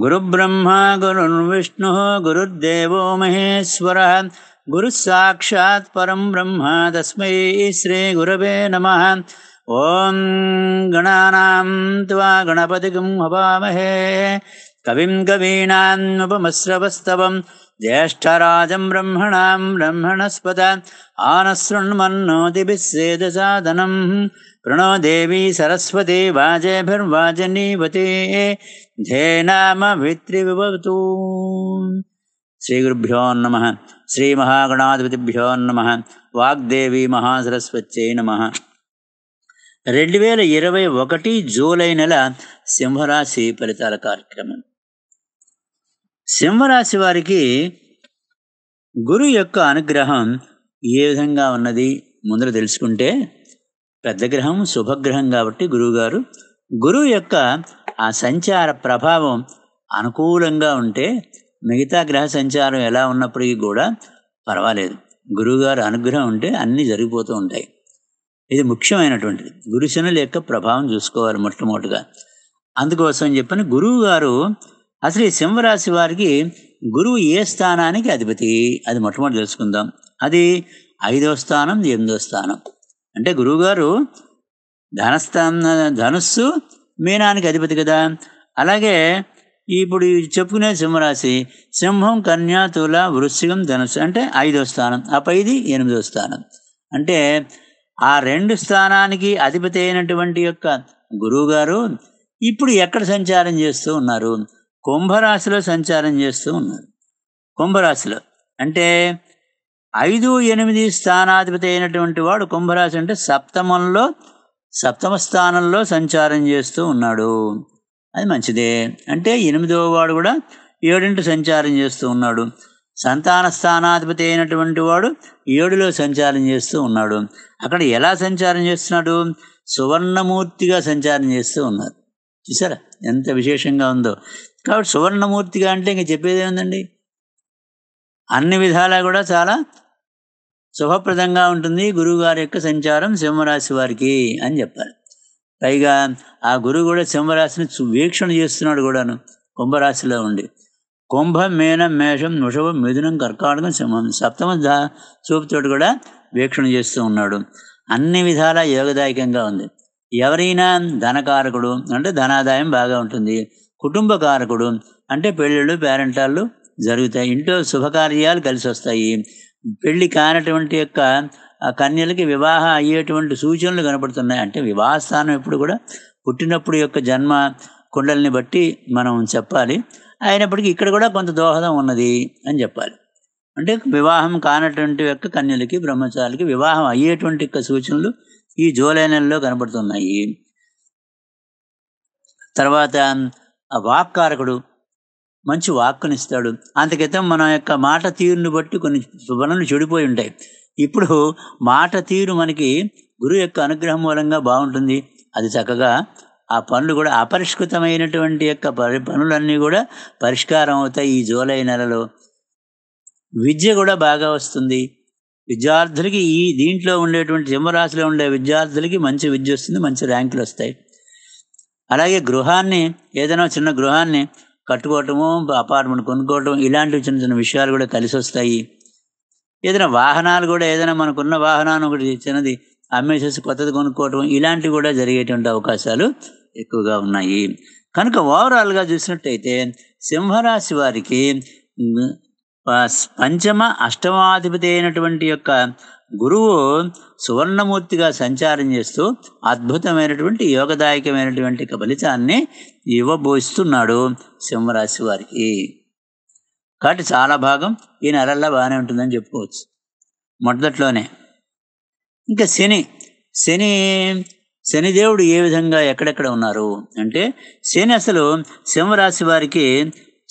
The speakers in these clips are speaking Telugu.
गुरुब्रह्मा गुरुर्विष्णुः गुरुर्देवो महेश्वरः गुरुस्साक्षात् परं ब्रह्म तस्म श्री नमः नम ओं गणा गणपतिगं हवामहे कविं कवीनामुपमस्रवस्तवं ज्येष्ठराजं ब्रह्मणां ब्रह्मणस्पद आनसृण्मन्नोतिभिः सेदसादनम् प्रणोदेवी सरस्वती वाजेभिर्वाजनीवती ध्येनामभित्रिविभवतु श्रीगुरुभ्यो శ్రీ శ్రీమహాగణాధిపతిభ్యో నమ వాగ్దేవి మహాసరస్వత్యై నమ రెండు వేల ఇరవై ఒకటి జూలై నెల సింహరాశి ఫలితాల కార్యక్రమం సింహరాశి వారికి గురు యొక్క అనుగ్రహం ఏ విధంగా ఉన్నది ముందర తెలుసుకుంటే పెద్ద గ్రహం శుభగ్రహం కాబట్టి గురువుగారు గురువు యొక్క ఆ సంచార ప్రభావం అనుకూలంగా ఉంటే మిగతా గ్రహ సంచారం ఎలా ఉన్నప్పటికీ కూడా పర్వాలేదు గురువుగారు అనుగ్రహం ఉంటే అన్నీ జరిగిపోతూ ఉంటాయి ఇది ముఖ్యమైనటువంటిది గురుశనుల యొక్క ప్రభావం చూసుకోవాలి మొట్టమొదటిగా అందుకోసం చెప్పిన గురువు గారు అసలు ఈ సింహరాశి వారికి గురువు ఏ స్థానానికి అధిపతి అది మొట్టమొదటి తెలుసుకుందాం అది ఐదో స్థానం ఎనిమిదో స్థానం అంటే గురువుగారు ధనస్థాన ధనుస్సు మీనానికి అధిపతి కదా అలాగే ఇప్పుడు చెప్పుకునే సింహరాశి సింహం కన్యాతుల వృశ్చికం ధనుస్సు అంటే ఐదో స్థానం ఆ పైది ఎనిమిదో స్థానం అంటే ఆ రెండు స్థానానికి అధిపతి అయినటువంటి యొక్క గురువుగారు ఇప్పుడు ఎక్కడ సంచారం చేస్తూ ఉన్నారు కుంభరాశిలో సంచారం చేస్తూ ఉన్నారు కుంభరాశిలో అంటే ఐదు ఎనిమిది స్థానాధిపతి అయినటువంటి వాడు కుంభరాశి అంటే సప్తమంలో సప్తమ స్థానంలో సంచారం చేస్తూ ఉన్నాడు అది మంచిదే అంటే ఎనిమిదవ వాడు కూడా ఏడింటి సంచారం చేస్తూ ఉన్నాడు సంతాన స్థానాధిపతి అయినటువంటి వాడు ఏడులో సంచారం చేస్తూ ఉన్నాడు అక్కడ ఎలా సంచారం చేస్తున్నాడు సువర్ణమూర్తిగా సంచారం చేస్తూ ఉన్నారు చూసారా ఎంత విశేషంగా ఉందో కాబట్టి సువర్ణమూర్తిగా అంటే ఇంక చెప్పేది ఏముందండి అన్ని విధాలా కూడా చాలా శుభప్రదంగా ఉంటుంది గురువుగారి యొక్క సంచారం సింహరాశి వారికి అని చెప్పాలి పైగా ఆ గురువు కూడా సింహరాశిని వీక్షణ చేస్తున్నాడు కూడాను కుంభరాశిలో ఉండి కుంభ మేనం మేషం నృషభం మిథునం కర్కాటకం సింహం సప్తమ చూపుతోటి కూడా వీక్షణ చేస్తూ ఉన్నాడు అన్ని విధాలా యోగదాయకంగా ఉంది ఎవరైనా ధనకారకుడు అంటే ధనాదాయం బాగా ఉంటుంది కుటుంబ కారకుడు అంటే పెళ్ళిళ్ళు పేరెంటాళ్ళు జరుగుతాయి ఇంట్లో శుభకార్యాలు కలిసి వస్తాయి పెళ్లి కానటువంటి యొక్క కన్యలకి వివాహ అయ్యేటువంటి సూచనలు కనపడుతున్నాయి అంటే వివాహ స్థానం ఎప్పుడు కూడా పుట్టినప్పుడు యొక్క జన్మ కుండల్ని బట్టి మనం చెప్పాలి అయినప్పటికీ ఇక్కడ కూడా కొంత దోహదం ఉన్నది అని చెప్పాలి అంటే వివాహం కానటువంటి యొక్క కన్యలకి బ్రహ్మచారులకి వివాహం అయ్యేటువంటి యొక్క సూచనలు ఈ జూలై నెలలో కనబడుతున్నాయి తర్వాత వాక్కారకుడు మంచి వాక్కునిస్తాడు అంతకితం మన యొక్క మాట తీరుని బట్టి కొన్ని వనరులు చెడిపోయి ఉంటాయి ఇప్పుడు మాట తీరు మనకి గురువు యొక్క అనుగ్రహం మూలంగా బాగుంటుంది అది చక్కగా ఆ పనులు కూడా అపరిష్కృతమైనటువంటి యొక్క పరి పనులన్నీ కూడా పరిష్కారం అవుతాయి ఈ జూలై నెలలో విద్య కూడా బాగా వస్తుంది విద్యార్థులకి ఈ దీంట్లో ఉండేటువంటి సింహరాశిలో ఉండే విద్యార్థులకి మంచి విద్య వస్తుంది మంచి ర్యాంకులు వస్తాయి అలాగే గృహాన్ని ఏదైనా చిన్న గృహాన్ని కట్టుకోవటము అపార్ట్మెంట్ కొనుక్కోవటం ఇలాంటివి చిన్న చిన్న విషయాలు కూడా కలిసి వస్తాయి ఏదైనా వాహనాలు కూడా ఏదైనా మనకున్న వాహనాన్ని ఒకటి చిన్నది అమ్మేసేసి కొత్తది కొనుక్కోవటం ఇలాంటివి కూడా జరిగేటువంటి అవకాశాలు ఎక్కువగా ఉన్నాయి కనుక ఓవరాల్గా చూసినట్టయితే సింహరాశి వారికి పంచమ అష్టమాధిపతి అయినటువంటి యొక్క గురువు సువర్ణమూర్తిగా సంచారం చేస్తూ అద్భుతమైనటువంటి యోగదాయకమైనటువంటి ఫలితాన్ని ఇవ్వబోయిస్తున్నాడు సింహరాశి వారికి కాబట్టి చాలా భాగం ఈ నెలల్లో బాగానే ఉంటుందని చెప్పుకోవచ్చు మొదట్లోనే ఇంకా శని శని శనిదేవుడు ఏ విధంగా ఎక్కడెక్కడ ఉన్నారు అంటే శని అసలు సింహరాశి వారికి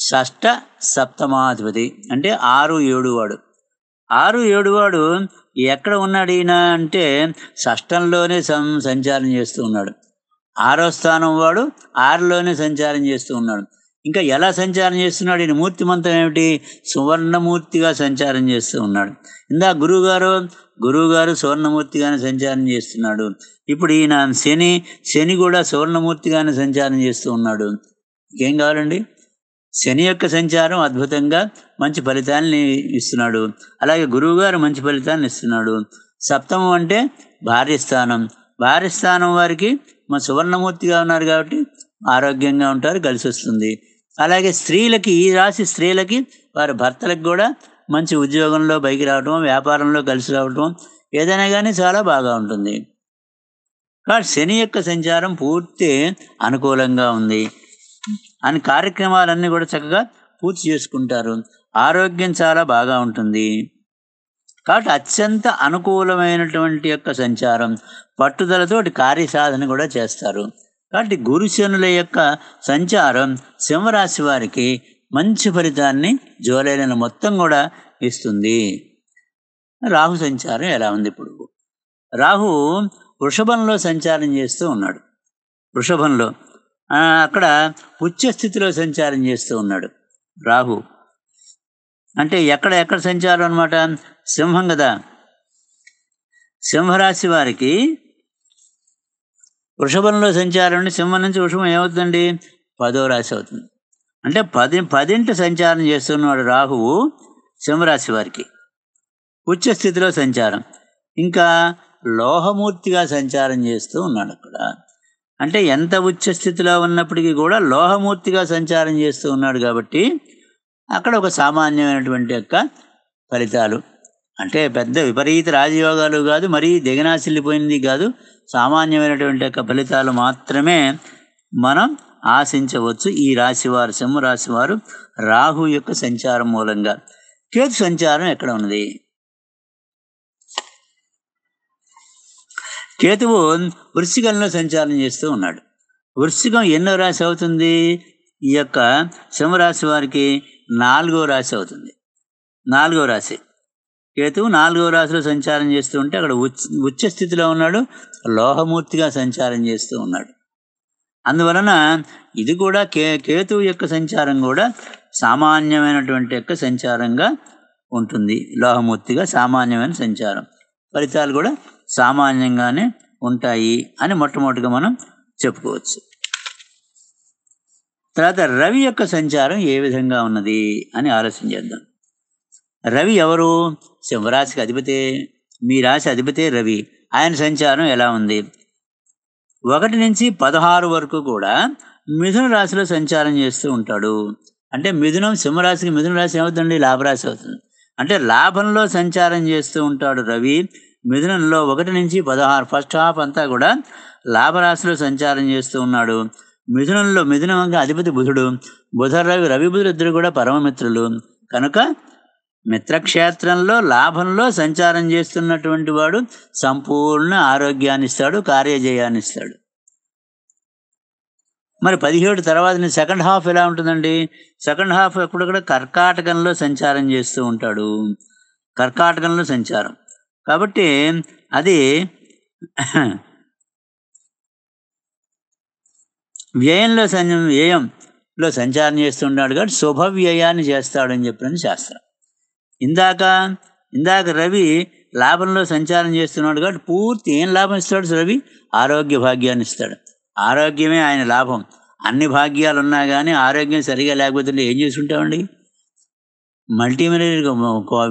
షష్ట సప్తమాధిపతి అంటే ఆరు ఏడు వాడు ఆరు ఏడు వాడు ఎక్కడ ఉన్నాడు ఈయన అంటే షష్టంలోనే సం సంచారం చేస్తూ ఉన్నాడు ఆరో స్థానం వాడు ఆరులోనే సంచారం చేస్తూ ఉన్నాడు ఇంకా ఎలా సంచారం చేస్తున్నాడు ఈయన మూర్తిమంతం ఏమిటి సువర్ణమూర్తిగా సంచారం చేస్తూ ఉన్నాడు ఇందా గురువుగారు గురువుగారు సువర్ణమూర్తిగానే సంచారం చేస్తున్నాడు ఇప్పుడు ఈయన శని శని కూడా సువర్ణమూర్తిగానే సంచారం చేస్తూ ఉన్నాడు ఇంకేం కావాలండి శని యొక్క సంచారం అద్భుతంగా మంచి ఫలితాలని ఇస్తున్నాడు అలాగే గురువు గారు మంచి ఫలితాలను ఇస్తున్నాడు సప్తమం అంటే భార్య స్థానం భార్య స్థానం వారికి మా సువర్ణమూర్తిగా ఉన్నారు కాబట్టి ఆరోగ్యంగా ఉంటారు కలిసి వస్తుంది అలాగే స్త్రీలకి ఈ రాశి స్త్రీలకి వారి భర్తలకు కూడా మంచి ఉద్యోగంలో పైకి రావటం వ్యాపారంలో కలిసి రావటం ఏదైనా కానీ చాలా బాగా ఉంటుంది కాబట్టి శని యొక్క సంచారం పూర్తి అనుకూలంగా ఉంది అని కార్యక్రమాలన్నీ కూడా చక్కగా పూర్తి చేసుకుంటారు ఆరోగ్యం చాలా బాగా ఉంటుంది కాబట్టి అత్యంత అనుకూలమైనటువంటి యొక్క సంచారం పట్టుదలతో కార్యసాధన కూడా చేస్తారు కాబట్టి గురుశనుల యొక్క సంచారం సింహరాశి వారికి మంచి ఫలితాన్ని జోలైన మొత్తం కూడా ఇస్తుంది రాహు సంచారం ఎలా ఉంది ఇప్పుడు రాహు వృషభంలో సంచారం చేస్తూ ఉన్నాడు వృషభంలో అక్కడ ఉచ్చ స్థితిలో సంచారం చేస్తూ ఉన్నాడు రాహు అంటే ఎక్కడ ఎక్కడ సంచారం అనమాట సింహం కదా సింహరాశి వారికి వృషభంలో సంచారం అండి సింహం నుంచి వృషభం ఏమవుతుందండి పదో రాశి అవుతుంది అంటే పది పదింటి సంచారం చేస్తున్నాడు రాహువు సింహరాశి వారికి ఉచ్చ స్థితిలో సంచారం ఇంకా లోహమూర్తిగా సంచారం చేస్తూ ఉన్నాడు అక్కడ అంటే ఎంత ఉచ్చ స్థితిలో ఉన్నప్పటికీ కూడా లోహమూర్తిగా సంచారం చేస్తూ ఉన్నాడు కాబట్టి అక్కడ ఒక సామాన్యమైనటువంటి యొక్క ఫలితాలు అంటే పెద్ద విపరీత రాజయోగాలు కాదు మరీ దిగనాశిల్లిపోయింది కాదు సామాన్యమైనటువంటి యొక్క ఫలితాలు మాత్రమే మనం ఆశించవచ్చు ఈ రాశివారు సింహరాశివారు రాశివారు రాహు యొక్క సంచారం మూలంగా కేతు సంచారం ఎక్కడ ఉన్నది కేతువు వృశ్చికంలో సంచారం చేస్తూ ఉన్నాడు వృశ్చికం ఎన్నో రాశి అవుతుంది ఈ యొక్క సింహరాశి వారికి నాలుగో రాశి అవుతుంది నాలుగో రాశి కేతువు నాలుగో రాశిలో సంచారం చేస్తూ ఉంటే అక్కడ ఉచ్చ స్థితిలో ఉన్నాడు లోహమూర్తిగా సంచారం చేస్తూ ఉన్నాడు అందువలన ఇది కూడా కే కేతువు యొక్క సంచారం కూడా సామాన్యమైనటువంటి యొక్క సంచారంగా ఉంటుంది లోహమూర్తిగా సామాన్యమైన సంచారం ఫలితాలు కూడా సామాన్యంగానే ఉంటాయి అని మొట్టమొదటిగా మనం చెప్పుకోవచ్చు తర్వాత రవి యొక్క సంచారం ఏ విధంగా ఉన్నది అని ఆలోచన చేద్దాం రవి ఎవరు సింహరాశికి అధిపతే మీ రాశి అధిపతే రవి ఆయన సంచారం ఎలా ఉంది ఒకటి నుంచి పదహారు వరకు కూడా మిథున రాశిలో సంచారం చేస్తూ ఉంటాడు అంటే మిథునం సింహరాశికి మిథున రాశి ఏమవుతుంది లాభరాశి అవుతుంది అంటే లాభంలో సంచారం చేస్తూ ఉంటాడు రవి మిథునంలో ఒకటి నుంచి పదహారు ఫస్ట్ హాఫ్ అంతా కూడా లాభరాశిలో సంచారం చేస్తూ ఉన్నాడు మిథునంలో మిథునంగా అధిపతి బుధుడు బుధ రవి రవి ఇద్దరు కూడా పరమమిత్రులు కనుక మిత్రక్షేత్రంలో లాభంలో సంచారం చేస్తున్నటువంటి వాడు సంపూర్ణ ఆరోగ్యాన్ని ఇస్తాడు కార్యజయాన్ని ఇస్తాడు మరి పదిహేడు తర్వాత సెకండ్ హాఫ్ ఎలా ఉంటుందండి సెకండ్ హాఫ్ ఎప్పుడు కూడా కర్కాటకంలో సంచారం చేస్తూ ఉంటాడు కర్కాటకంలో సంచారం కాబట్టి అది వ్యయంలో సంచ వ్యయంలో సంచారం చేస్తున్నాడు కాబట్టి శుభ వ్యయాన్ని చేస్తాడని చెప్పినది శాస్త్రం ఇందాక ఇందాక రవి లాభంలో సంచారం చేస్తున్నాడు కాబట్టి పూర్తి ఏం లాభం ఇస్తాడు రవి ఆరోగ్య భాగ్యాన్ని ఇస్తాడు ఆరోగ్యమే ఆయన లాభం అన్ని భాగ్యాలు ఉన్నా కానీ ఆరోగ్యం సరిగా లేకపోతే ఏం చేసుకుంటామండి మల్టీమిలియర్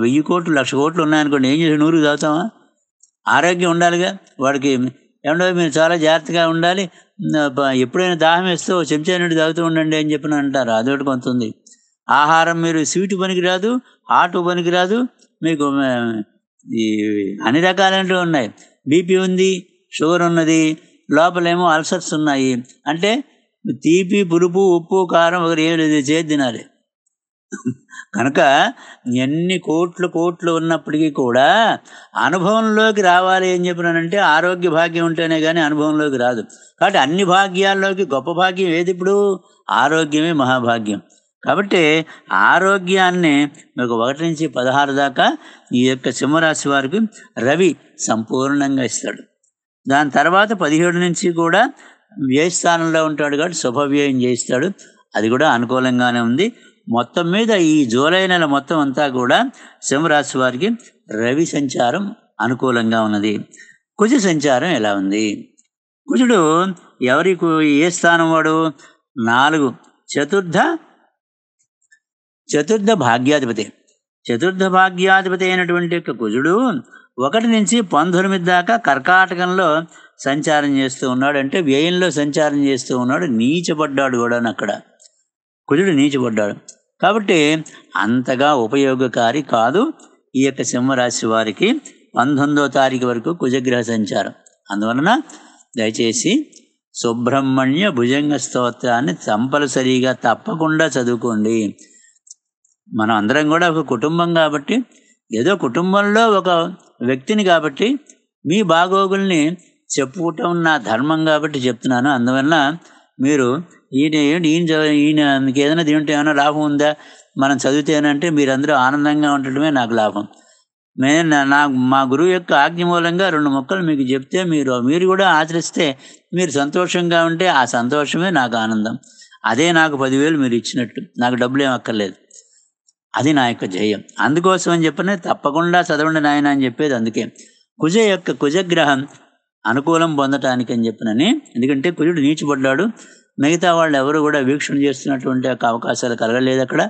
వెయ్యి కోట్లు లక్ష కోట్లు ఉన్నాయనుకోండి ఏం చేసి నూరు తాగుతామా ఆరోగ్యం ఉండాలిగా వాడికి ఏమన్నా మీరు చాలా జాగ్రత్తగా ఉండాలి ఎప్పుడైనా దాహం వేస్తే చెంచా నుండి తాగుతూ ఉండండి అని చెప్పిన అంటారు అదొకటి కొంత ఉంది ఆహారం మీరు స్వీట్ పనికి రాదు హాట్ పనికి రాదు మీకు ఈ అన్ని రకాలైనవి ఉన్నాయి బీపీ ఉంది షుగర్ ఉన్నది లోపలేమో అల్సర్స్ ఉన్నాయి అంటే తీపి పులుపు ఉప్పు కారం ఒకరు ఏమి లేదు చేతి తినాలి కనుక ఎన్ని కోట్లు కోట్లు ఉన్నప్పటికీ కూడా అనుభవంలోకి రావాలి ఏం చెప్పినానంటే ఆరోగ్య భాగ్యం ఉంటేనే కానీ అనుభవంలోకి రాదు కాబట్టి అన్ని భాగ్యాల్లోకి గొప్ప భాగ్యం ఏది ఇప్పుడు ఆరోగ్యమే మహాభాగ్యం కాబట్టి ఆరోగ్యాన్ని మీకు ఒకటి నుంచి పదహారు దాకా ఈ యొక్క సింహరాశి వారికి రవి సంపూర్ణంగా ఇస్తాడు దాని తర్వాత పదిహేడు నుంచి కూడా వ్యయస్థానంలో ఉంటాడు కాబట్టి శుభవ్యయం చేయిస్తాడు అది కూడా అనుకూలంగానే ఉంది మొత్తం మీద ఈ జూలై నెల మొత్తం అంతా కూడా సింహరాశి వారికి రవి సంచారం అనుకూలంగా ఉన్నది కుజ సంచారం ఎలా ఉంది కుజుడు ఎవరికి ఏ స్థానం వాడు నాలుగు చతుర్థ చతుర్థ భాగ్యాధిపతి చతుర్థ భాగ్యాధిపతి అయినటువంటి యొక్క కుజుడు ఒకటి నుంచి పంతొమ్మిది దాకా కర్కాటకంలో సంచారం చేస్తూ ఉన్నాడు అంటే వ్యయంలో సంచారం చేస్తూ ఉన్నాడు నీచబడ్డాడు కూడా అక్కడ కుజుడు నీచిపడ్డాడు కాబట్టి అంతగా ఉపయోగకారి కాదు ఈ యొక్క సింహరాశి వారికి పంతొమ్మిదో తారీఖు వరకు కుజగ్రహ సంచారం అందువలన దయచేసి సుబ్రహ్మణ్య భుజంగ స్తోత్రాన్ని కంపల్సరీగా తప్పకుండా చదువుకోండి మనం అందరం కూడా ఒక కుటుంబం కాబట్టి ఏదో కుటుంబంలో ఒక వ్యక్తిని కాబట్టి మీ బాగోగుల్ని చెప్పుకోవటం నా ధర్మం కాబట్టి చెప్తున్నాను అందువల్ల మీరు ఈయన ఏంటి ఈయన ఈయన మీకు ఏదైనా తింటే ఏమైనా లాభం ఉందా మనం చదివితేనంటే మీరందరూ ఆనందంగా ఉండటమే నాకు లాభం నేను నా మా గురువు యొక్క ఆజ్ఞ మూలంగా రెండు మొక్కలు మీకు చెప్తే మీరు మీరు కూడా ఆచరిస్తే మీరు సంతోషంగా ఉంటే ఆ సంతోషమే నాకు ఆనందం అదే నాకు పదివేలు మీరు ఇచ్చినట్టు నాకు డబ్బులు ఏం అక్కర్లేదు అది నా యొక్క జయం అందుకోసం అని చెప్పనే తప్పకుండా చదవండి నాయన అని చెప్పేది అందుకే కుజ యొక్క కుజగ్రహం అనుకూలం పొందటానికి అని చెప్పినని ఎందుకంటే కుజుడు నీచిపడ్డాడు మిగతా వాళ్ళు ఎవరు కూడా వీక్షణ చేస్తున్నటువంటి అవకాశాలు కలగలేదు అక్కడ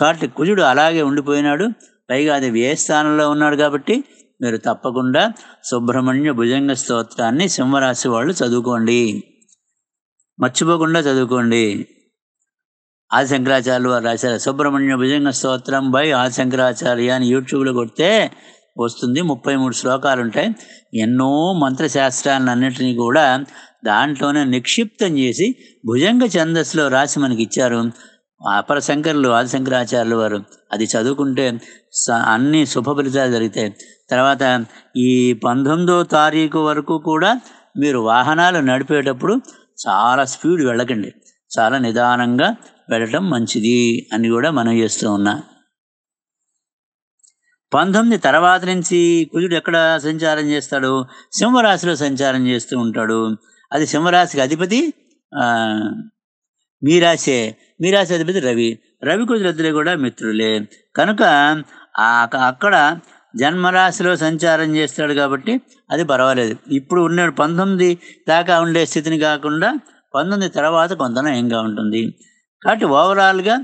కాబట్టి కుజుడు అలాగే ఉండిపోయినాడు పైగా అది వ్యయ స్థానంలో ఉన్నాడు కాబట్టి మీరు తప్పకుండా సుబ్రహ్మణ్య భుజంగ స్తోత్రాన్ని సింహరాశి వాళ్ళు చదువుకోండి మర్చిపోకుండా చదువుకోండి ఆది శంకరాచార్యులు వారు రాశారు సుబ్రహ్మణ్య భుజంగ స్తోత్రం బై ఆది శంకరాచార్య అని యూట్యూబ్లో కొడితే వస్తుంది ముప్పై మూడు శ్లోకాలు ఉంటాయి ఎన్నో అన్నింటినీ కూడా దాంట్లోనే నిక్షిప్తం చేసి భుజంగ ఛందస్సులో రాసి మనకి ఇచ్చారు అపర శంకరులు ఆదిశంకరాచార్యులు వారు అది చదువుకుంటే అన్ని శుభ ఫలితాలు జరుగుతాయి తర్వాత ఈ పంతొమ్మిదో తారీఖు వరకు కూడా మీరు వాహనాలు నడిపేటప్పుడు చాలా స్పీడ్ వెళ్ళకండి చాలా నిదానంగా వెళ్ళటం మంచిది అని కూడా మనం చేస్తూ ఉన్నా పంతొమ్మిది తర్వాత నుంచి కుజుడు ఎక్కడ సంచారం చేస్తాడు సింహరాశిలో సంచారం చేస్తూ ఉంటాడు అది సింహరాశికి అధిపతి మీరాశే మీరాశి అధిపతి రవి రవి కుజులద్దరే కూడా మిత్రులే కనుక అక్కడ జన్మరాశిలో సంచారం చేస్తాడు కాబట్టి అది పర్వాలేదు ఇప్పుడు ఉన్న పంతొమ్మిది దాకా ఉండే స్థితిని కాకుండా పంతొమ్మిది తర్వాత కొంత నయంగా ఉంటుంది కాబట్టి ఓవరాల్గా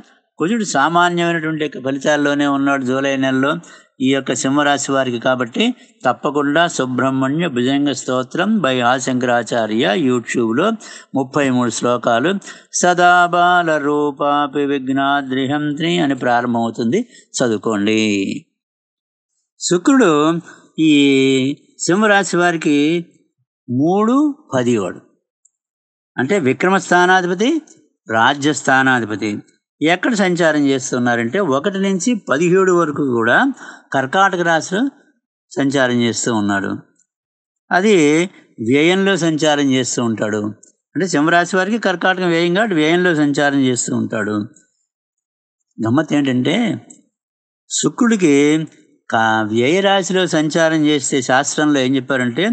కుజుడు సామాన్యమైనటువంటి ఫలితాల్లోనే ఉన్నాడు జూలై నెలలో ఈ యొక్క సింహరాశి వారికి కాబట్టి తప్పకుండా సుబ్రహ్మణ్య భుజంగ స్తోత్రం బై ఆశంకరాచార్య యూట్యూబ్లో ముప్పై మూడు శ్లోకాలు సదాబాల రూపాపి విఘ్నాద్రిహంత్రి అని ప్రారంభమవుతుంది చదువుకోండి శుక్రుడు ఈ సింహరాశి వారికి మూడు పదివాడు అంటే విక్రమ స్థానాధిపతి రాజ్యస్థానాధిపతి ఎక్కడ సంచారం చేస్తున్నారంటే ఒకటి నుంచి పదిహేడు వరకు కూడా కర్కాటక రాశిలో సంచారం చేస్తూ ఉన్నాడు అది వ్యయంలో సంచారం చేస్తూ ఉంటాడు అంటే సింహరాశి వారికి కర్కాటకం వ్యయం కాబట్టి వ్యయంలో సంచారం చేస్తూ ఉంటాడు గమ్మత్ ఏంటంటే శుక్రుడికి వ్యయరాశిలో సంచారం చేస్తే శాస్త్రంలో ఏం చెప్పారంటే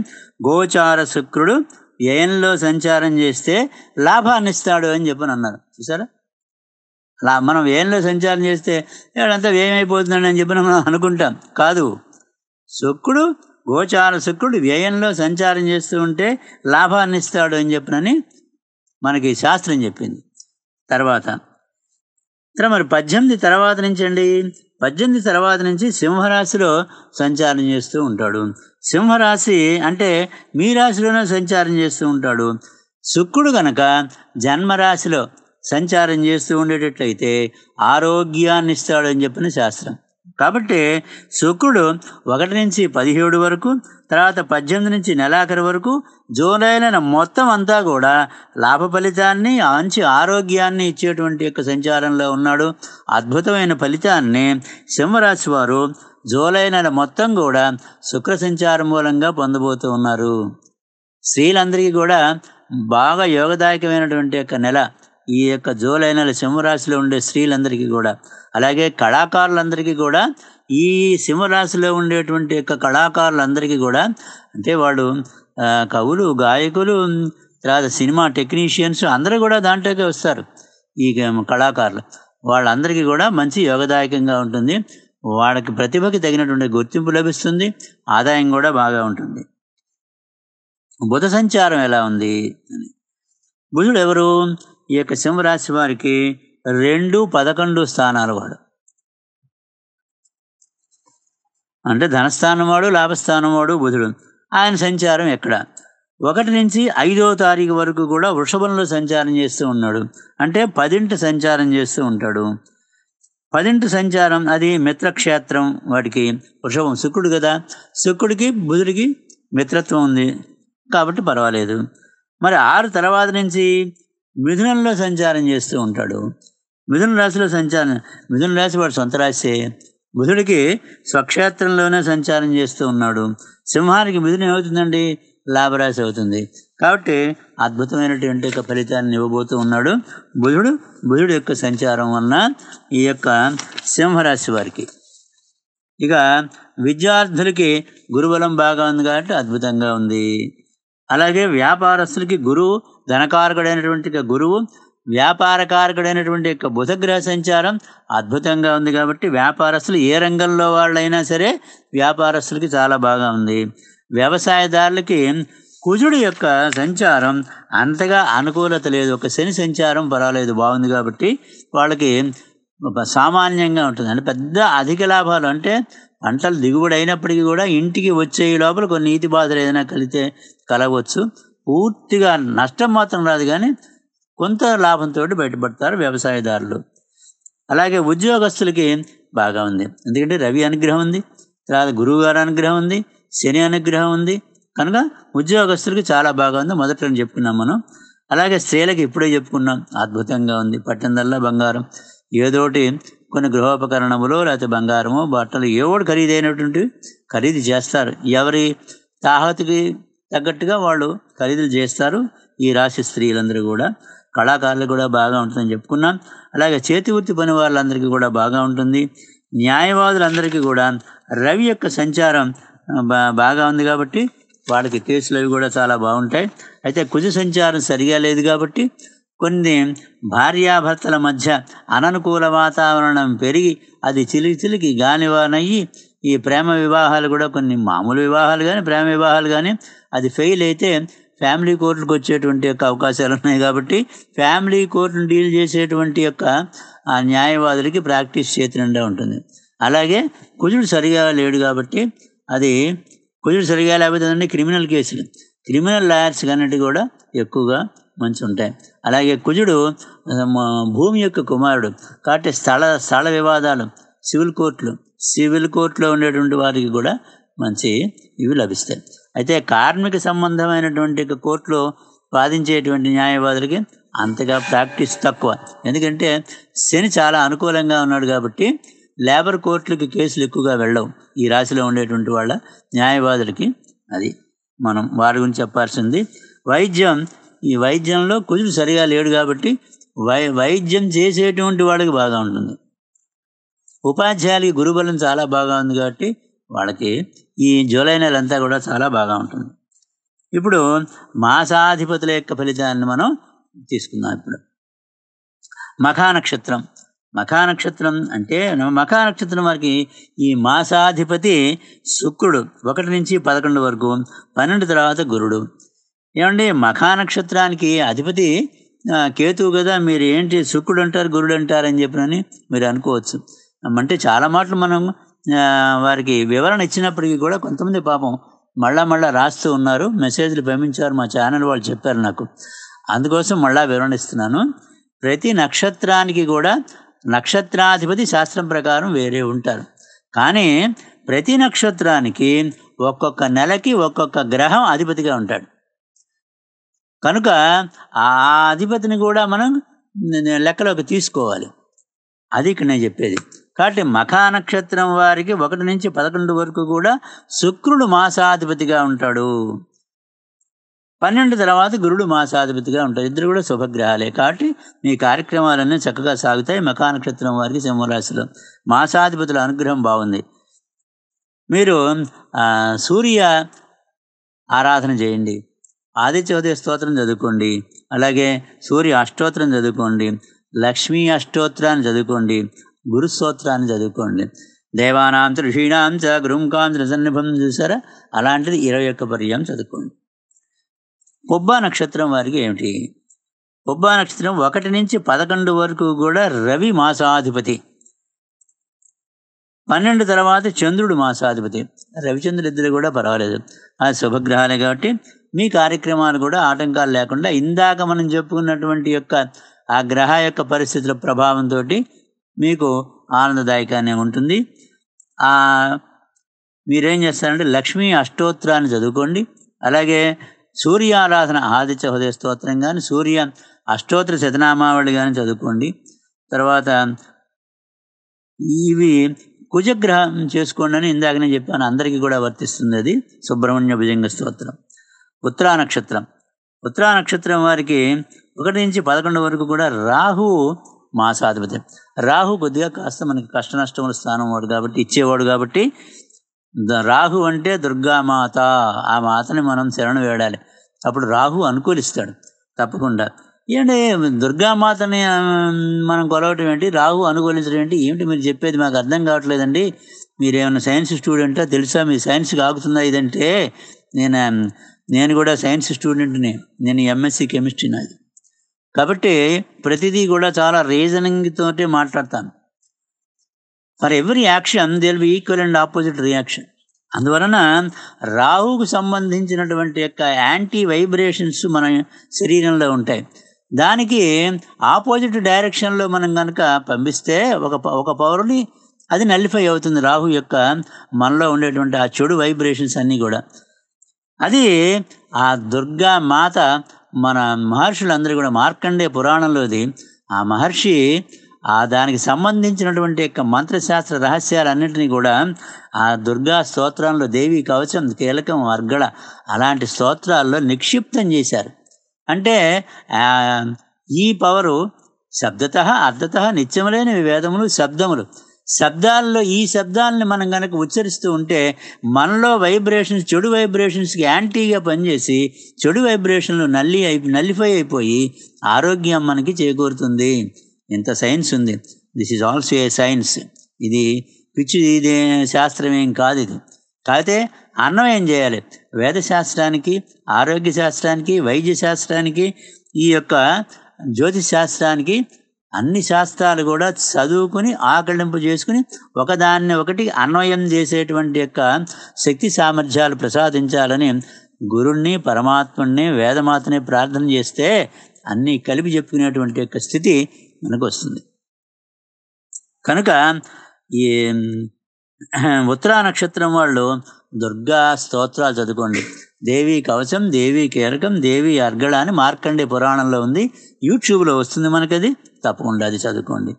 గోచార శుక్రుడు వ్యయంలో సంచారం చేస్తే లాభాన్ని ఇస్తాడు అని చెప్పని అన్నారు చూసారా అలా మనం వేయంలో సంచారం చేస్తే ఏడంతా వ్యయమైపోతుందని అని చెప్పిన మనం అనుకుంటాం కాదు శుక్రుడు గోచార శుక్రుడు వ్యయంలో సంచారం చేస్తూ ఉంటే లాభాన్ని ఇస్తాడు అని చెప్పినని మనకి శాస్త్రం చెప్పింది తర్వాత మరి పద్దెనిమిది తర్వాత నుంచి అండి పద్దెనిమిది తర్వాత నుంచి సింహరాశిలో సంచారం చేస్తూ ఉంటాడు సింహరాశి అంటే మీ రాశిలోనే సంచారం చేస్తూ ఉంటాడు శుక్రుడు కనుక జన్మరాశిలో సంచారం చేస్తూ ఉండేటట్లయితే ఆరోగ్యాన్ని ఇస్తాడు అని చెప్పిన శాస్త్రం కాబట్టి శుక్రుడు ఒకటి నుంచి పదిహేడు వరకు తర్వాత పద్దెనిమిది నుంచి నెలాఖరు వరకు జూలై నెల మొత్తం అంతా కూడా లాభ ఫలితాన్ని మంచి ఆరోగ్యాన్ని ఇచ్చేటువంటి యొక్క సంచారంలో ఉన్నాడు అద్భుతమైన ఫలితాన్ని సింహరాశి వారు జూలై నెల మొత్తం కూడా శుక్ర సంచారం మూలంగా పొందబోతూ ఉన్నారు స్త్రీలందరికీ కూడా బాగా యోగదాయకమైనటువంటి యొక్క నెల ఈ యొక్క జోలైన సింహరాశిలో ఉండే స్త్రీలందరికీ కూడా అలాగే కళాకారులందరికీ కూడా ఈ సింహరాశిలో ఉండేటువంటి యొక్క కళాకారులందరికీ కూడా అంటే వాడు కవులు గాయకులు తర్వాత సినిమా టెక్నీషియన్స్ అందరూ కూడా దాంట్లోకి వస్తారు ఈ కళాకారులు వాళ్ళందరికీ కూడా మంచి యోగదాయకంగా ఉంటుంది వాళ్ళకి ప్రతిభకి తగినటువంటి గుర్తింపు లభిస్తుంది ఆదాయం కూడా బాగా ఉంటుంది బుధ సంచారం ఎలా ఉంది అని బుధుడు ఎవరు ఈ యొక్క సింహరాశి వారికి రెండు పదకొండు స్థానాలు వాడు అంటే ధనస్థానం వాడు లాభస్థానం వాడు బుధుడు ఆయన సంచారం ఎక్కడ ఒకటి నుంచి ఐదో తారీఖు వరకు కూడా వృషభంలో సంచారం చేస్తూ ఉన్నాడు అంటే పదింటి సంచారం చేస్తూ ఉంటాడు పదింటి సంచారం అది మిత్రక్షేత్రం వాడికి వృషభం శుక్రుడు కదా శుక్రుడికి బుధుడికి మిత్రత్వం ఉంది కాబట్టి పర్వాలేదు మరి ఆరు తర్వాత నుంచి మిథునంలో సంచారం చేస్తూ ఉంటాడు మిథున రాశిలో సంచారం మిథున రాశి వాడు సొంత రాశే బుధుడికి స్వక్షేత్రంలోనే సంచారం చేస్తూ ఉన్నాడు సింహానికి మిథునం ఏమవుతుందండి లాభరాశి అవుతుంది కాబట్టి అద్భుతమైనటువంటి యొక్క ఫలితాన్ని ఇవ్వబోతూ ఉన్నాడు బుధుడు బుధుడు యొక్క సంచారం వలన ఈ యొక్క సింహరాశి వారికి ఇక విద్యార్థులకి గురుబలం బాగా ఉంది కాబట్టి అద్భుతంగా ఉంది అలాగే వ్యాపారస్తులకి గురువు ధనకారకుడైనటువంటి గురువు వ్యాపారకారకుడైనటువంటి యొక్క బుధగ్రహ సంచారం అద్భుతంగా ఉంది కాబట్టి వ్యాపారస్తులు ఏ రంగంలో వాళ్ళైనా సరే వ్యాపారస్తులకి చాలా బాగా ఉంది వ్యవసాయదారులకి కుజుడు యొక్క సంచారం అంతగా అనుకూలత లేదు ఒక శని సంచారం పర్వాలేదు బాగుంది కాబట్టి వాళ్ళకి సామాన్యంగా ఉంటుంది అంటే పెద్ద అధిక లాభాలు అంటే పంటలు దిగుబడి అయినప్పటికీ కూడా ఇంటికి వచ్చే లోపల కొన్ని నీతి బాధలు ఏదైనా కలితే కలవచ్చు పూర్తిగా నష్టం మాత్రం రాదు కానీ కొంత లాభంతో బయటపడతారు వ్యవసాయదారులు అలాగే ఉద్యోగస్తులకి బాగా ఉంది ఎందుకంటే రవి అనుగ్రహం ఉంది తర్వాత గురువుగారు అనుగ్రహం ఉంది శని అనుగ్రహం ఉంది కనుక ఉద్యోగస్తులకి చాలా బాగా ఉంది మొదట చెప్పుకున్నాం మనం అలాగే స్త్రీలకు ఇప్పుడే చెప్పుకున్నాం అద్భుతంగా ఉంది పట్టణదల్లా బంగారం ఏదోటి కొన్ని గృహోపకరణములు లేకపోతే బంగారము బట్టలు ఏవోటి ఖరీదైనటువంటివి ఖరీదు చేస్తారు ఎవరి తాహతకి తగ్గట్టుగా వాళ్ళు ఖరీదులు చేస్తారు ఈ రాశి స్త్రీలందరూ కూడా కళాకారులు కూడా బాగా ఉంటుందని చెప్పుకున్నాం అలాగే చేతి వృత్తి పని వాళ్ళందరికీ కూడా బాగా ఉంటుంది న్యాయవాదులందరికీ కూడా రవి యొక్క సంచారం బాగా ఉంది కాబట్టి వాళ్ళకి కేసులు అవి కూడా చాలా బాగుంటాయి అయితే కుజ సంచారం సరిగా లేదు కాబట్టి కొన్ని భార్యాభర్తల మధ్య అననుకూల వాతావరణం పెరిగి అది చిలికి చిలికి గాలివానయ్యి ఈ ప్రేమ వివాహాలు కూడా కొన్ని మామూలు వివాహాలు కానీ ప్రేమ వివాహాలు కానీ అది ఫెయిల్ అయితే ఫ్యామిలీ కోర్టులకు వచ్చేటువంటి యొక్క అవకాశాలు ఉన్నాయి కాబట్టి ఫ్యామిలీ కోర్టును డీల్ చేసేటువంటి యొక్క ఆ న్యాయవాదులకి ప్రాక్టీస్ చేతి నిండా ఉంటుంది అలాగే కుజుడు సరిగా లేడు కాబట్టి అది కుజుడు సరిగా లేకపోతే క్రిమినల్ కేసులు క్రిమినల్ లాయర్స్ కన్నట్టు కూడా ఎక్కువగా మంచి ఉంటాయి అలాగే కుజుడు భూమి యొక్క కుమారుడు కాబట్టి స్థల స్థల వివాదాలు సివిల్ కోర్టులు సివిల్ కోర్టులో ఉండేటువంటి వారికి కూడా మంచి ఇవి లభిస్తాయి అయితే కార్మిక సంబంధమైనటువంటి కోర్టులో వాదించేటువంటి న్యాయవాదులకి అంతగా ప్రాక్టీస్ తక్కువ ఎందుకంటే శని చాలా అనుకూలంగా ఉన్నాడు కాబట్టి లేబర్ కోర్టులకి కేసులు ఎక్కువగా వెళ్ళవు ఈ రాశిలో ఉండేటువంటి వాళ్ళ న్యాయవాదులకి అది మనం వారి గురించి చెప్పాల్సింది వైద్యం ఈ వైద్యంలో కొంచెం సరిగా లేడు కాబట్టి వై వైద్యం చేసేటువంటి వాళ్ళకి బాగా ఉంటుంది ఉపాధ్యాయులకి గురుబలం చాలా బాగా ఉంది కాబట్టి వాళ్ళకి ఈ జూలై నెల అంతా కూడా చాలా బాగా ఉంటుంది ఇప్పుడు మాసాధిపతుల యొక్క ఫలితాన్ని మనం తీసుకుందాం ఇప్పుడు మఖా నక్షత్రం మఖా నక్షత్రం అంటే మఖా నక్షత్రం వారికి ఈ మాసాధిపతి శుక్రుడు ఒకటి నుంచి పదకొండు వరకు పన్నెండు తర్వాత గురుడు ఏమండి మఖా నక్షత్రానికి అధిపతి కేతువు కదా మీరు ఏంటి శుక్రుడు అంటారు గురుడు అంటారని చెప్పినని మీరు అనుకోవచ్చు అంటే చాలా మాటలు మనం వారికి వివరణ ఇచ్చినప్పటికీ కూడా కొంతమంది పాపం మళ్ళా మళ్ళా రాస్తూ ఉన్నారు మెసేజ్లు పంపించారు మా ఛానల్ వాళ్ళు చెప్పారు నాకు అందుకోసం మళ్ళా వివరణ ఇస్తున్నాను ప్రతి నక్షత్రానికి కూడా నక్షత్రాధిపతి శాస్త్రం ప్రకారం వేరే ఉంటారు కానీ ప్రతి నక్షత్రానికి ఒక్కొక్క నెలకి ఒక్కొక్క గ్రహం అధిపతిగా ఉంటాడు కనుక ఆ అధిపతిని కూడా మనం లెక్కలోకి తీసుకోవాలి అది ఇక్కడ నేను చెప్పేది కాబట్టి మఖా నక్షత్రం వారికి ఒకటి నుంచి పదకొండు వరకు కూడా శుక్రుడు మాసాధిపతిగా ఉంటాడు పన్నెండు తర్వాత గురుడు మాసాధిపతిగా ఉంటారు ఇద్దరు కూడా శుభగ్రహాలే కాబట్టి మీ కార్యక్రమాలన్నీ చక్కగా సాగుతాయి మఖా నక్షత్రం వారికి సింహరాశిలో మాసాధిపతుల అనుగ్రహం బాగుంది మీరు సూర్య ఆరాధన చేయండి ఆదిత్యోదయ స్తోత్రం చదువుకోండి అలాగే సూర్య అష్టోత్రం చదువుకోండి లక్ష్మీ అష్టోత్రాన్ని చదువుకోండి గురుస్తోత్రాన్ని చదువుకోండి దేవానాం ఋషీణాం చ గురుంకాం చూసారా అలాంటిది ఇరవై ఒక్క పర్యాయం చదువుకోండి పొబ్బా నక్షత్రం వారికి ఏమిటి పొబ్బా నక్షత్రం ఒకటి నుంచి పదకొండు వరకు కూడా రవి మాసాధిపతి పన్నెండు తర్వాత చంద్రుడు మాసాధిపతి రవిచంద్రుడు ఇద్దరు కూడా పర్వాలేదు ఆ శుభగ్రహాలే కాబట్టి మీ కార్యక్రమాలు కూడా ఆటంకాలు లేకుండా ఇందాక మనం చెప్పుకున్నటువంటి యొక్క ఆ గ్రహ యొక్క పరిస్థితుల ప్రభావంతో మీకు ఆనందదాయకాన్ని ఉంటుంది మీరేం చేస్తారంటే లక్ష్మీ అష్టోత్తరాన్ని చదువుకోండి అలాగే సూర్యారాధన ఆదిత్య హృదయ స్తోత్రం కానీ సూర్య అష్టోత్తర శతనామావళి కానీ చదువుకోండి తర్వాత ఇవి కుజగ్రహం చేసుకోండి అని ఇందాక నేను చెప్పాను అందరికీ కూడా వర్తిస్తుంది అది సుబ్రహ్మణ్య భుజంగ స్తోత్రం ఉత్తరా నక్షత్రం ఉత్తరా నక్షత్రం వారికి ఒకటి నుంచి పదకొండు వరకు కూడా రాహు మాసాధిపతి రాహు కొద్దిగా కాస్త మనకి కష్ట నష్టముల స్థానం వాడు కాబట్టి ఇచ్చేవాడు కాబట్టి రాహు అంటే దుర్గామాత ఆ మాతని మనం శరణ వేడాలి అప్పుడు రాహు అనుకూలిస్తాడు తప్పకుండా ఏంటి దుర్గామాతని మనం కొలవటం ఏంటి రాహు అనుకూలించడం ఏంటి ఏమిటి మీరు చెప్పేది మాకు అర్థం కావట్లేదండి మీరేమైనా సైన్స్ స్టూడెంటా తెలుసా మీ సైన్స్కి ఆగుతుందా ఇదంటే నేను నేను కూడా సైన్స్ స్టూడెంట్ని నేను ఎంఎస్సి కెమిస్ట్రీ నాది కాబట్టి ప్రతిదీ కూడా చాలా రీజనింగ్ తోటి మాట్లాడతాను for every action there'll be equal and opposite reaction అందువలన రాహుకు సంబంధించినటువంటి యొక్క యాంటీ వైబ్రేషన్స్ మన శరీరంలో ఉంటాయి దానికి ఆపోజిట్ డైరెక్షన్లో మనం కనుక పంపిస్తే ఒక ఒక పౌరుని అది నల్లిఫై అవుతుంది రాహు యొక్క మనలో ఉండేటువంటి ఆ చెడు వైబ్రేషన్స్ అన్నీ కూడా అది ఆ దుర్గా మాత మన మహర్షులందరూ కూడా మార్కండే పురాణంలోది ఆ మహర్షి ఆ దానికి సంబంధించినటువంటి యొక్క మంత్రశాస్త్ర రహస్యాలన్నింటినీ కూడా ఆ దుర్గా స్తోత్రంలో దేవి కవచం కీలకం వర్గడ అలాంటి స్తోత్రాల్లో నిక్షిప్తం చేశారు అంటే ఈ పవరు శబ్దత అర్ధత నిత్యములైన వేదములు శబ్దములు శబ్దాల్లో ఈ శబ్దాలని మనం కనుక ఉచ్చరిస్తూ ఉంటే మనలో వైబ్రేషన్స్ చెడు వైబ్రేషన్స్కి యాంటీగా పనిచేసి చెడు వైబ్రేషన్లు నల్లి అయి నల్లిఫై అయిపోయి ఆరోగ్యం మనకి చేకూరుతుంది ఇంత సైన్స్ ఉంది this is also a science ఇది పిచ్చి ఇది శాస్త్రం ఏం కాదు ఇది కాకపోతే అన్నం ఏం చేయాలి వేదశాస్త్రానికి ఆరోగ్య శాస్త్రానికి వైద్య శాస్త్రానికి ఈ యొక్క జ్యోతిష్ శాస్త్రానికి అన్ని శాస్త్రాలు కూడా చదువుకుని ఆకలింపు చేసుకుని ఒకదాన్ని ఒకటి అన్వయం చేసేటువంటి యొక్క శక్తి సామర్థ్యాలు ప్రసాదించాలని గురుణ్ణి పరమాత్ముణ్ణి వేదమాతని ప్రార్థన చేస్తే అన్నీ కలిపి చెప్పుకునేటువంటి యొక్క స్థితి మనకు వస్తుంది కనుక ఈ ఉత్తరా నక్షత్రం వాళ్ళు దుర్గా స్తోత్రాలు చదువుకోండి దేవి కవచం దేవి కీరకం దేవి అర్గళ అని మార్కండే పురాణంలో ఉంది యూట్యూబ్లో వస్తుంది అది తప్పకుండా అది చదువుకోండి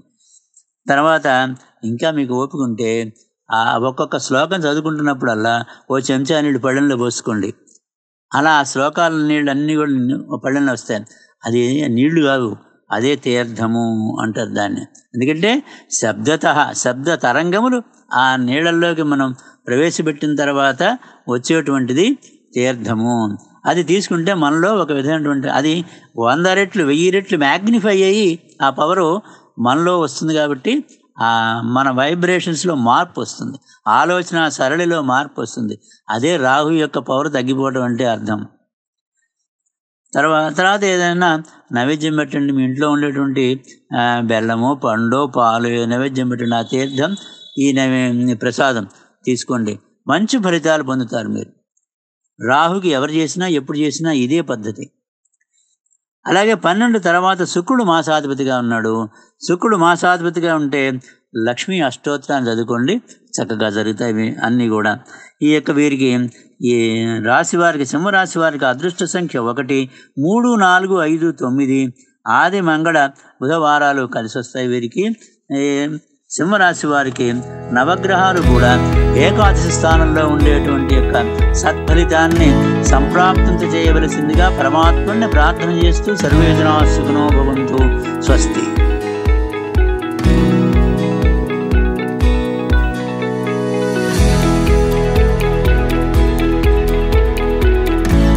తర్వాత ఇంకా మీకు ఓపిక ఉంటే ఆ ఒక్కొక్క శ్లోకం చదువుకుంటున్నప్పుడల్లా ఓ చెంచా నీళ్ళు పళ్ళెంలో పోసుకోండి అలా ఆ శ్లోకాల నీళ్ళు అన్నీ కూడా పళ్ళెంలో వస్తాయి అది నీళ్లు కాదు అదే తీర్థము అంటారు దాన్ని ఎందుకంటే శబ్దత శబ్ద తరంగములు ఆ నీళ్ళల్లోకి మనం ప్రవేశపెట్టిన తర్వాత వచ్చేటువంటిది తీర్థము అది తీసుకుంటే మనలో ఒక విధమైనటువంటి అది వంద రెట్లు వెయ్యి రెట్లు మ్యాగ్నిఫై అయ్యి ఆ పవరు మనలో వస్తుంది కాబట్టి మన వైబ్రేషన్స్లో మార్పు వస్తుంది ఆలోచన సరళిలో మార్పు వస్తుంది అదే రాహు యొక్క పవర్ తగ్గిపోవడం అంటే అర్థం తర్వాత తర్వాత ఏదైనా నైవేద్యం పెట్టండి మీ ఇంట్లో ఉండేటువంటి బెల్లము పండు పాలు నైవేద్యం పెట్టండి ఆ తీర్థం ఈ ప్రసాదం తీసుకోండి మంచి ఫలితాలు పొందుతారు మీరు రాహుకి ఎవరు చేసినా ఎప్పుడు చేసినా ఇదే పద్ధతి అలాగే పన్నెండు తర్వాత శుక్రుడు మాసాధిపతిగా ఉన్నాడు శుక్రుడు మాసాధిపతిగా ఉంటే లక్ష్మీ అష్టోత్తరాన్ని చదువుకోండి చక్కగా జరుగుతాయి అన్నీ కూడా ఈ యొక్క వీరికి ఈ రాశి వారికి సింహరాశి వారికి అదృష్ట సంఖ్య ఒకటి మూడు నాలుగు ఐదు తొమ్మిది ఆది మంగళ బుధవారాలు కలిసి వస్తాయి వీరికి సింహరాశి వారికి నవగ్రహాలు కూడా ఏకాదశి స్థానంలో ఉండేటువంటి యొక్క సత్ఫలితాన్ని సంప్రాప్తింత చేయవలసిందిగా పరమాత్మని ప్రార్థన చేస్తూ సర్వేజనాశుకునో భవంతు స్వస్తి